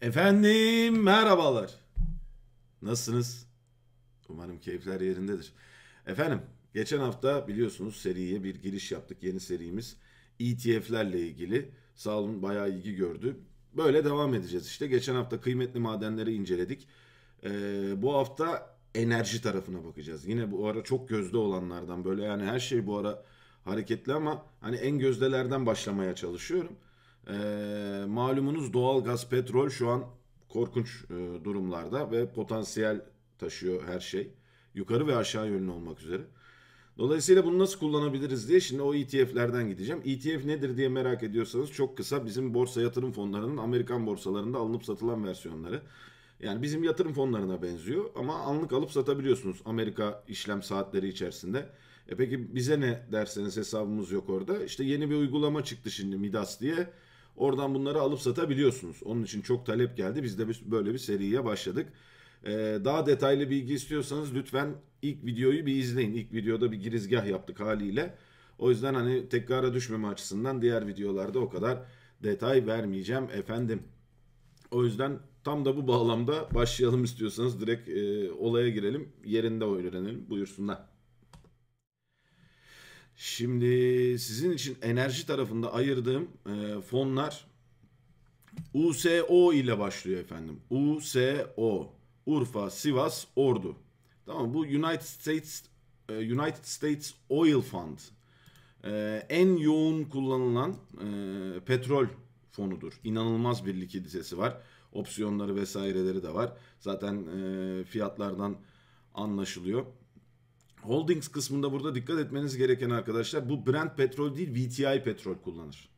Efendim merhabalar. Nasılsınız? Umarım keyifler yerindedir. Efendim geçen hafta biliyorsunuz seriye bir giriş yaptık. Yeni serimiz ETF'lerle ilgili. Sağ olun bayağı ilgi gördü. Böyle devam edeceğiz işte. Geçen hafta kıymetli madenleri inceledik. Ee, bu hafta enerji tarafına bakacağız. Yine bu ara çok gözde olanlardan böyle yani her şey bu ara hareketli ama hani en gözdelerden başlamaya çalışıyorum. E, malumunuz doğal gaz, petrol şu an korkunç e, durumlarda ve potansiyel taşıyor her şey. Yukarı ve aşağı yönlü olmak üzere. Dolayısıyla bunu nasıl kullanabiliriz diye şimdi o ETF'lerden gideceğim. ETF nedir diye merak ediyorsanız çok kısa bizim borsa yatırım fonlarının Amerikan borsalarında alınıp satılan versiyonları. Yani bizim yatırım fonlarına benziyor ama anlık alıp satabiliyorsunuz Amerika işlem saatleri içerisinde. E peki bize ne derseniz hesabımız yok orada. İşte yeni bir uygulama çıktı şimdi Midas diye. Oradan bunları alıp satabiliyorsunuz. Onun için çok talep geldi. Biz de böyle bir seriye başladık. Ee, daha detaylı bilgi istiyorsanız lütfen ilk videoyu bir izleyin. İlk videoda bir girizgah yaptık haliyle. O yüzden hani tekrara düşmeme açısından diğer videolarda o kadar detay vermeyeceğim efendim. O yüzden tam da bu bağlamda başlayalım istiyorsanız direkt e, olaya girelim. Yerinde öğrenelim. Buyursunlar. Şimdi sizin için enerji tarafında ayırdığım e, fonlar USO ile başlıyor efendim. USO. Urfa, Sivas, Ordu. Tamam bu United States e, United States Oil Fund. E, en yoğun kullanılan e, petrol fonudur. İnanılmaz bir likiditesi var. Opsiyonları vesaireleri de var. Zaten e, fiyatlardan anlaşılıyor. Holdings kısmında burada dikkat etmeniz gereken arkadaşlar bu Brent petrol değil VTI petrol kullanır.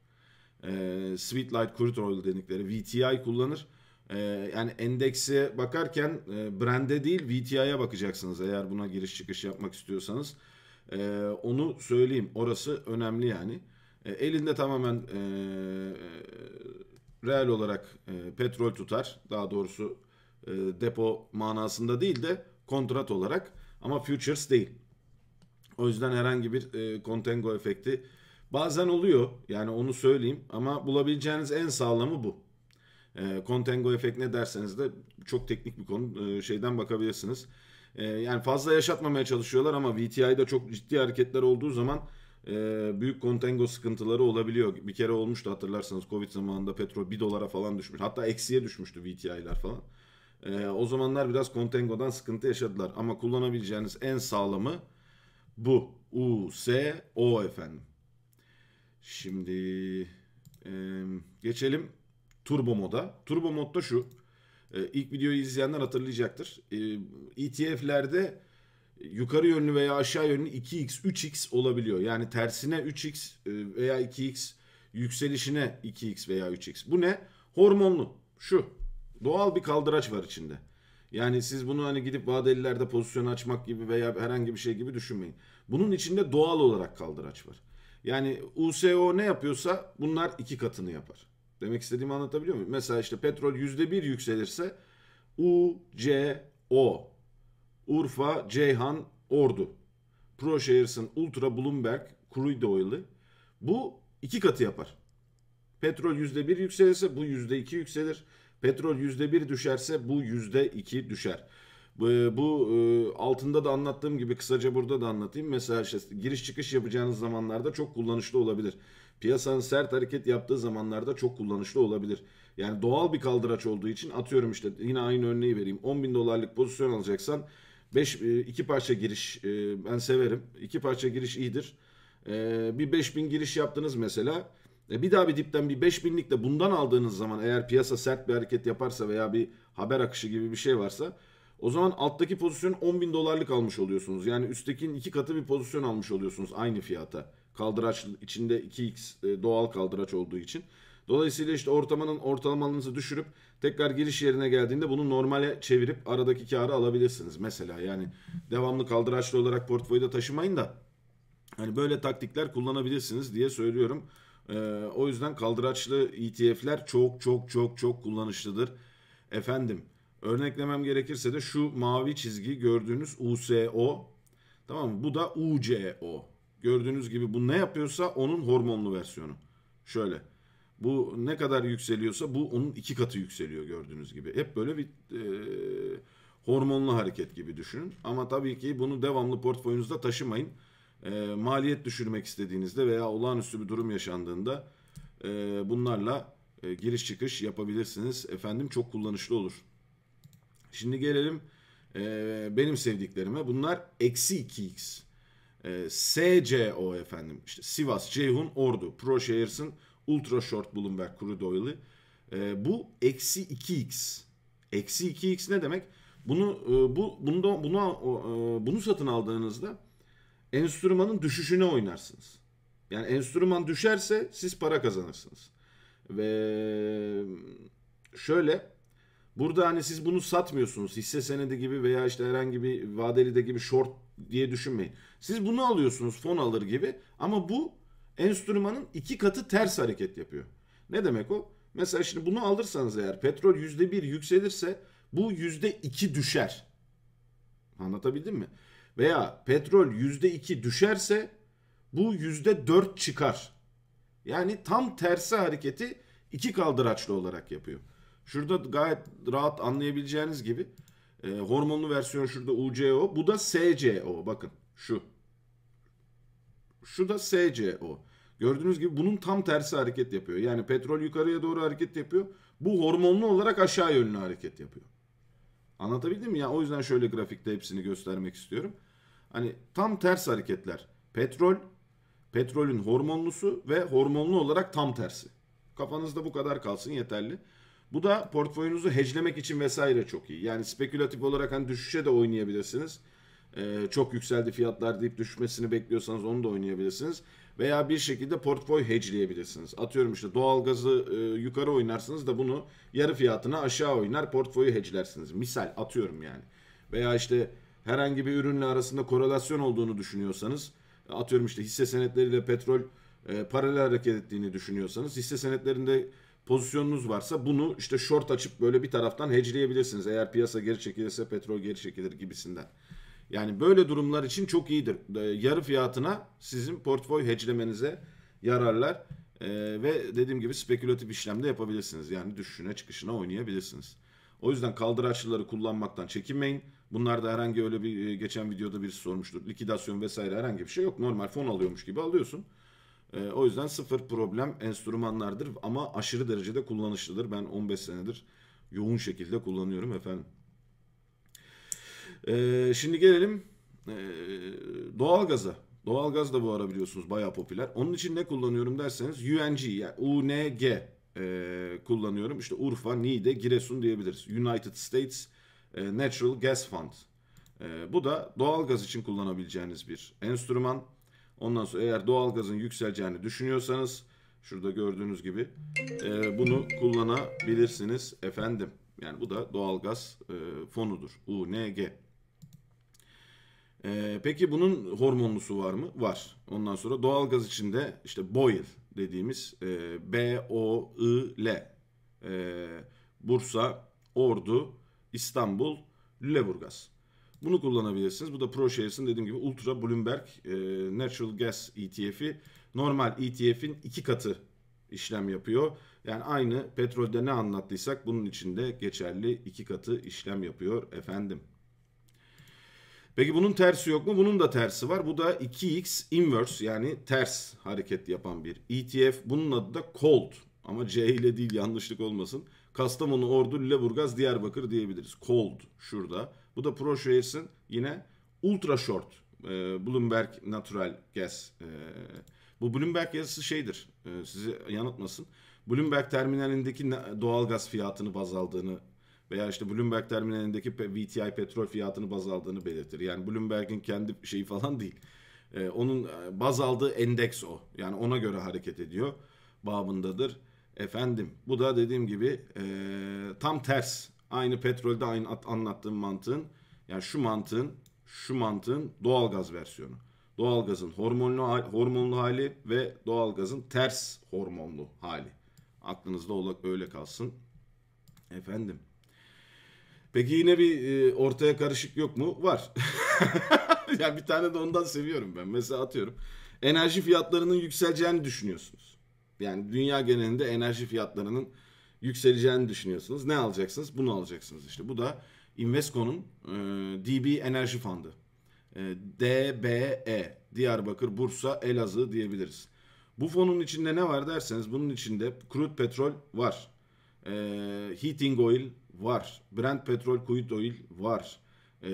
Ee, Sweet Light Crude Oil denikleri VTI kullanır. Ee, yani endekse bakarken e, Brent'e değil VTI'ye bakacaksınız eğer buna giriş çıkış yapmak istiyorsanız. Ee, onu söyleyeyim orası önemli yani. E, elinde tamamen e, e, reel olarak e, petrol tutar. Daha doğrusu e, depo manasında değil de kontrat olarak ama futures değil. O yüzden herhangi bir e, contango efekti bazen oluyor. Yani onu söyleyeyim ama bulabileceğiniz en sağlamı bu. E, contango efekt ne derseniz de çok teknik bir konu e, şeyden bakabilirsiniz. E, yani fazla yaşatmamaya çalışıyorlar ama VTI'da çok ciddi hareketler olduğu zaman e, büyük contango sıkıntıları olabiliyor. Bir kere olmuştu hatırlarsanız Covid zamanında petrol 1 dolara falan düşmüş. Hatta eksiye düşmüştü VTI'ler falan. E, o zamanlar biraz Contengo'dan sıkıntı yaşadılar ama kullanabileceğiniz en sağlamı bu. U, S, O efendim. Şimdi e, geçelim turbo moda. Turbo modda şu. E, ilk videoyu izleyenler hatırlayacaktır. Ee, e, ETF'lerde yukarı yönlü veya aşağı yönlü 2x, 3x olabiliyor. Yani tersine 3x e, veya 2x, yükselişine 2x veya 3x. Bu ne? Hormonlu. Şu Doğal bir kaldıraç var içinde. Yani siz bunu hani gidip vadelilerde pozisyon açmak gibi veya herhangi bir şey gibi düşünmeyin. Bunun içinde doğal olarak kaldıraç var. Yani USO ne yapıyorsa bunlar iki katını yapar. Demek istediğimi anlatabiliyor muyum? Mesela işte petrol yüzde bir yükselirse UCO, Urfa, Ceyhan, Ordu, ProShares'ın Ultra Bloomberg, Crude Oil'ı bu iki katı yapar. Petrol yüzde bir yükselirse bu yüzde iki yükselir. Petrol %1 düşerse bu %2 düşer. Bu, bu e, altında da anlattığım gibi kısaca burada da anlatayım. Mesela işte giriş çıkış yapacağınız zamanlarda çok kullanışlı olabilir. Piyasanın sert hareket yaptığı zamanlarda çok kullanışlı olabilir. Yani doğal bir kaldıraç olduğu için atıyorum işte yine aynı örneği vereyim. 10 bin dolarlık pozisyon alacaksan 5 e, iki parça giriş e, ben severim. İki parça giriş iyidir. bir bin giriş yaptınız mesela. E bir daha bir dipten bir 5000'lik de bundan aldığınız zaman eğer piyasa sert bir hareket yaparsa veya bir haber akışı gibi bir şey varsa o zaman alttaki pozisyon 10 bin dolarlık almış oluyorsunuz. Yani üsttekinin iki katı bir pozisyon almış oluyorsunuz aynı fiyata. Kaldıraç içinde 2x e, doğal kaldıraç olduğu için. Dolayısıyla işte ortamanın ortalamanızı düşürüp tekrar giriş yerine geldiğinde bunu normale çevirip aradaki karı alabilirsiniz. Mesela yani devamlı kaldıraçlı olarak portföyde taşımayın da hani böyle taktikler kullanabilirsiniz diye söylüyorum. Ee, o yüzden kaldıraçlı ETF'ler çok çok çok çok kullanışlıdır. Efendim örneklemem gerekirse de şu mavi çizgi gördüğünüz USO tamam mı? Bu da UCO. Gördüğünüz gibi bu ne yapıyorsa onun hormonlu versiyonu. Şöyle bu ne kadar yükseliyorsa bu onun iki katı yükseliyor gördüğünüz gibi. Hep böyle bir e, hormonlu hareket gibi düşünün. Ama tabii ki bunu devamlı portföyünüzde taşımayın e, maliyet düşürmek istediğinizde veya olağanüstü bir durum yaşandığında e, bunlarla e, giriş çıkış yapabilirsiniz. Efendim çok kullanışlı olur. Şimdi gelelim e, benim sevdiklerime. Bunlar eksi 2x. E, SCO efendim. İşte Sivas, Ceyhun, Ordu, ProShares'ın Ultra Short Bloomberg Crude Oil'ı. E, bu eksi 2x. Eksi 2x ne demek? Bunu e, bu bunu da, bunu e, bunu satın aldığınızda enstrümanın düşüşüne oynarsınız. Yani enstrüman düşerse siz para kazanırsınız. Ve şöyle burada hani siz bunu satmıyorsunuz hisse senedi gibi veya işte herhangi bir vadeli de gibi short diye düşünmeyin. Siz bunu alıyorsunuz fon alır gibi ama bu enstrümanın iki katı ters hareket yapıyor. Ne demek o? Mesela şimdi bunu alırsanız eğer petrol %1 yükselirse bu %2 düşer. Anlatabildim mi? veya petrol %2 düşerse bu %4 çıkar. Yani tam tersi hareketi iki kaldıraçlı olarak yapıyor. Şurada gayet rahat anlayabileceğiniz gibi e, hormonlu versiyon şurada UCO. Bu da SCO. Bakın şu. Şu da SCO. Gördüğünüz gibi bunun tam tersi hareket yapıyor. Yani petrol yukarıya doğru hareket yapıyor. Bu hormonlu olarak aşağı yönlü hareket yapıyor. Anlatabildim mi? yani o yüzden şöyle grafikte hepsini göstermek istiyorum. Hani tam ters hareketler. Petrol, petrolün hormonlusu ve hormonlu olarak tam tersi. Kafanızda bu kadar kalsın yeterli. Bu da portföyünüzü heclemek için vesaire çok iyi. Yani spekülatif olarak hani düşüşe de oynayabilirsiniz e, çok yükseldi fiyatlar deyip düşmesini bekliyorsanız onu da oynayabilirsiniz. Veya bir şekilde portföy hedgeleyebilirsiniz. Atıyorum işte doğalgazı e, yukarı oynarsınız da bunu yarı fiyatına aşağı oynar portföyü hedgelersiniz. Misal atıyorum yani. Veya işte herhangi bir ürünle arasında korelasyon olduğunu düşünüyorsanız atıyorum işte hisse senetleriyle petrol e, paralel hareket ettiğini düşünüyorsanız hisse senetlerinde pozisyonunuz varsa bunu işte short açıp böyle bir taraftan hedgeleyebilirsiniz. Eğer piyasa geri çekilirse petrol geri çekilir gibisinden. Yani böyle durumlar için çok iyidir. Ee, yarı fiyatına sizin portföy hedgelemenize yararlar. Ee, ve dediğim gibi spekülatif işlemde yapabilirsiniz. Yani düşüşüne çıkışına oynayabilirsiniz. O yüzden kaldıraçlıları kullanmaktan çekinmeyin. Bunlar da herhangi öyle bir e, geçen videoda birisi sormuştur Likidasyon vesaire herhangi bir şey yok. Normal fon alıyormuş gibi alıyorsun. Ee, o yüzden sıfır problem enstrümanlardır ama aşırı derecede kullanışlıdır. Ben 15 senedir yoğun şekilde kullanıyorum efendim. Ee, şimdi gelelim e, doğalgaza. Doğalgaz da bu ara biliyorsunuz bayağı popüler. Onun için ne kullanıyorum derseniz UNG yani UNG e, ee, kullanıyorum. İşte Urfa, Niğde, Giresun diyebiliriz. United States ee, Natural Gas Fund. E, bu da doğalgaz için kullanabileceğiniz bir enstrüman. Ondan sonra eğer doğalgazın yükseleceğini düşünüyorsanız şurada gördüğünüz gibi e, bunu kullanabilirsiniz efendim. Yani bu da doğalgaz e, fonudur. UNG. Ee, peki bunun hormonlusu var mı? Var. Ondan sonra doğalgaz içinde işte boil dediğimiz e, B-O-I-L e, Bursa, Ordu, İstanbul, Lüleburgaz. Bunu kullanabilirsiniz. Bu da ProShares'in dediğim gibi Ultra Bloomberg e, Natural Gas ETF'i normal ETF'in iki katı işlem yapıyor. Yani aynı petrolde ne anlattıysak bunun içinde geçerli iki katı işlem yapıyor efendim. Peki bunun tersi yok mu? Bunun da tersi var. Bu da 2x inverse yani ters hareket yapan bir ETF. Bunun adı da cold ama C ile değil yanlışlık olmasın. Kastamonu, Ordu, Lüleburgaz, Diyarbakır diyebiliriz. Cold şurada. Bu da ProShares'in yine ultra short e, Bloomberg Natural Gas. E, bu Bloomberg yazısı şeydir. E, sizi yanıltmasın. Bloomberg terminalindeki doğal gaz fiyatını baz aldığını veya işte Bloomberg terminalindeki VTI petrol fiyatını baz aldığını belirtir. Yani Bloomberg'in kendi şeyi falan değil. Ee, onun e, baz aldığı endeks o. Yani ona göre hareket ediyor. Babındadır. Efendim bu da dediğim gibi e, tam ters. Aynı petrolde aynı anlattığım mantığın yani şu mantığın şu mantığın doğalgaz versiyonu. Doğalgazın hormonlu hormonlu hali ve doğalgazın ters hormonlu hali. Aklınızda öyle kalsın. Efendim. Peki yine bir e, ortaya karışık yok mu? Var. yani bir tane de ondan seviyorum ben. Mesela atıyorum. Enerji fiyatlarının yükseleceğini düşünüyorsunuz. Yani dünya genelinde enerji fiyatlarının yükseleceğini düşünüyorsunuz. Ne alacaksınız? Bunu alacaksınız işte. Bu da Invesco'nun e, DB Enerji Fondu. E, DBE Diyarbakır, Bursa, Elazığ diyebiliriz. Bu fonun içinde ne var derseniz bunun içinde crude petrol var. E, heating oil var. Brent petrol, crude oil var. E,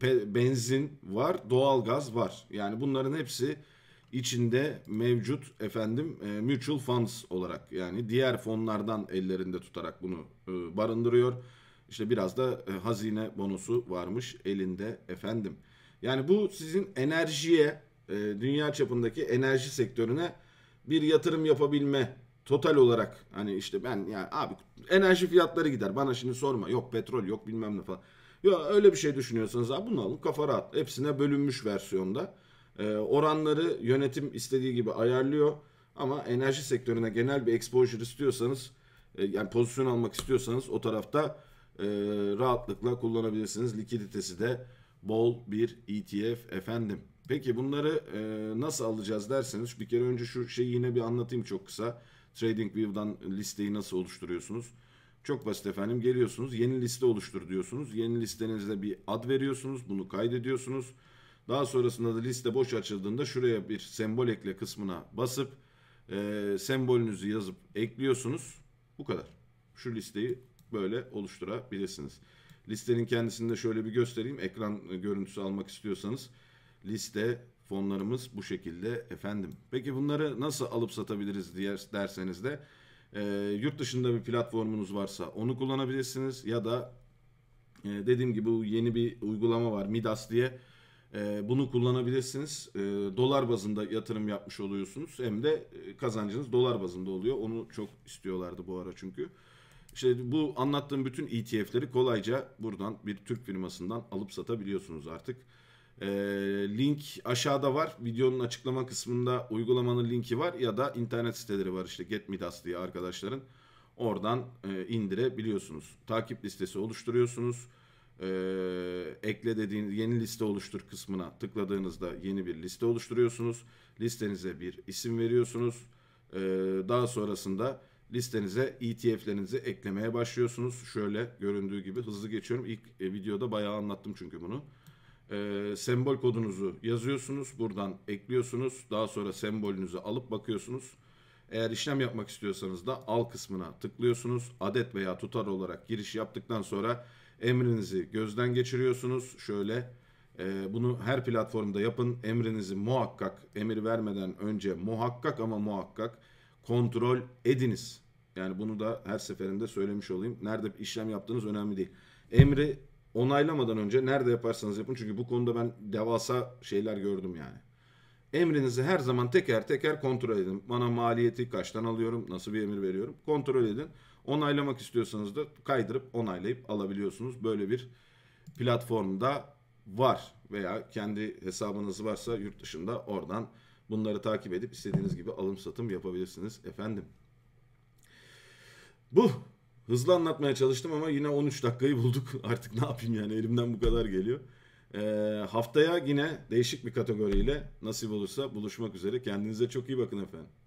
pe, benzin var, doğalgaz var. Yani bunların hepsi içinde mevcut efendim e, mutual funds olarak yani diğer fonlardan ellerinde tutarak bunu e, barındırıyor. İşte biraz da e, hazine bonusu varmış elinde efendim. Yani bu sizin enerjiye, e, dünya çapındaki enerji sektörüne bir yatırım yapabilme total olarak hani işte ben yani abi enerji fiyatları gider. Bana şimdi sorma. Yok petrol yok bilmem ne falan. Ya öyle bir şey düşünüyorsanız abi bunu alın kafa rahat. Hepsine bölünmüş versiyonda. Ee, oranları yönetim istediği gibi ayarlıyor. Ama enerji sektörüne genel bir exposure istiyorsanız e, yani pozisyon almak istiyorsanız o tarafta e, rahatlıkla kullanabilirsiniz. Likiditesi de bol bir ETF efendim. Peki bunları e, nasıl alacağız derseniz bir kere önce şu şeyi yine bir anlatayım çok kısa. TradingView'dan listeyi nasıl oluşturuyorsunuz? Çok basit efendim. Geliyorsunuz, yeni liste oluştur diyorsunuz. Yeni listenize bir ad veriyorsunuz, bunu kaydediyorsunuz. Daha sonrasında da liste boş açıldığında şuraya bir sembol ekle kısmına basıp e, sembolünüzü yazıp ekliyorsunuz. Bu kadar. Şu listeyi böyle oluşturabilirsiniz. Listenin kendisini de şöyle bir göstereyim. Ekran görüntüsü almak istiyorsanız liste Fonlarımız bu şekilde efendim. Peki bunları nasıl alıp satabiliriz diye derseniz de e, yurt dışında bir platformunuz varsa onu kullanabilirsiniz ya da e, dediğim gibi bu yeni bir uygulama var Midas diye. E, bunu kullanabilirsiniz. E, dolar bazında yatırım yapmış oluyorsunuz. Hem de e, kazancınız dolar bazında oluyor. Onu çok istiyorlardı bu ara çünkü. İşte bu anlattığım bütün ETF'leri kolayca buradan bir Türk firmasından alıp satabiliyorsunuz artık. E, link aşağıda var. Videonun açıklama kısmında uygulamanın linki var ya da internet siteleri var işte Get diye arkadaşların. Oradan e, indirebiliyorsunuz. Takip listesi oluşturuyorsunuz. E, ekle dediğiniz yeni liste oluştur kısmına tıkladığınızda yeni bir liste oluşturuyorsunuz. Listenize bir isim veriyorsunuz. E, daha sonrasında listenize ETF'lerinizi eklemeye başlıyorsunuz. Şöyle göründüğü gibi hızlı geçiyorum. İlk e, videoda bayağı anlattım çünkü bunu e, sembol kodunuzu yazıyorsunuz. Buradan ekliyorsunuz. Daha sonra sembolünüzü alıp bakıyorsunuz. Eğer işlem yapmak istiyorsanız da al kısmına tıklıyorsunuz. Adet veya tutar olarak giriş yaptıktan sonra emrinizi gözden geçiriyorsunuz. Şöyle e, bunu her platformda yapın. Emrinizi muhakkak emir vermeden önce muhakkak ama muhakkak kontrol ediniz. Yani bunu da her seferinde söylemiş olayım. Nerede işlem yaptığınız önemli değil. Emri onaylamadan önce nerede yaparsanız yapın. Çünkü bu konuda ben devasa şeyler gördüm yani. Emrinizi her zaman teker teker kontrol edin. Bana maliyeti kaçtan alıyorum, nasıl bir emir veriyorum kontrol edin. Onaylamak istiyorsanız da kaydırıp onaylayıp alabiliyorsunuz. Böyle bir platformda var veya kendi hesabınız varsa yurt dışında oradan bunları takip edip istediğiniz gibi alım satım yapabilirsiniz efendim. Bu Hızlı anlatmaya çalıştım ama yine 13 dakikayı bulduk. Artık ne yapayım yani elimden bu kadar geliyor. Ee, haftaya yine değişik bir kategoriyle nasip olursa buluşmak üzere. Kendinize çok iyi bakın efendim.